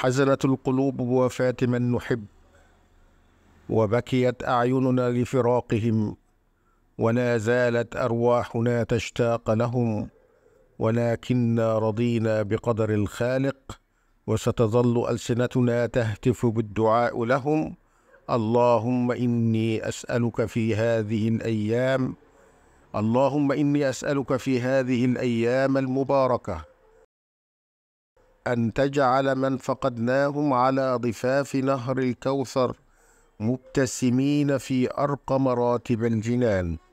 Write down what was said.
حزنت القلوب بوفاة من نحب وبكيت أعيننا لفراقهم ولا زالت أرواحنا تشتاق لهم ولكنا رضينا بقدر الخالق وستظل ألسنتنا تهتف بالدعاء لهم اللهم إني أسألك في هذه الأيام اللهم إني أسألك في هذه الأيام المباركة أن تجعل من فقدناهم على ضفاف نهر الكوثر مبتسمين في أرقى مراتب الجنان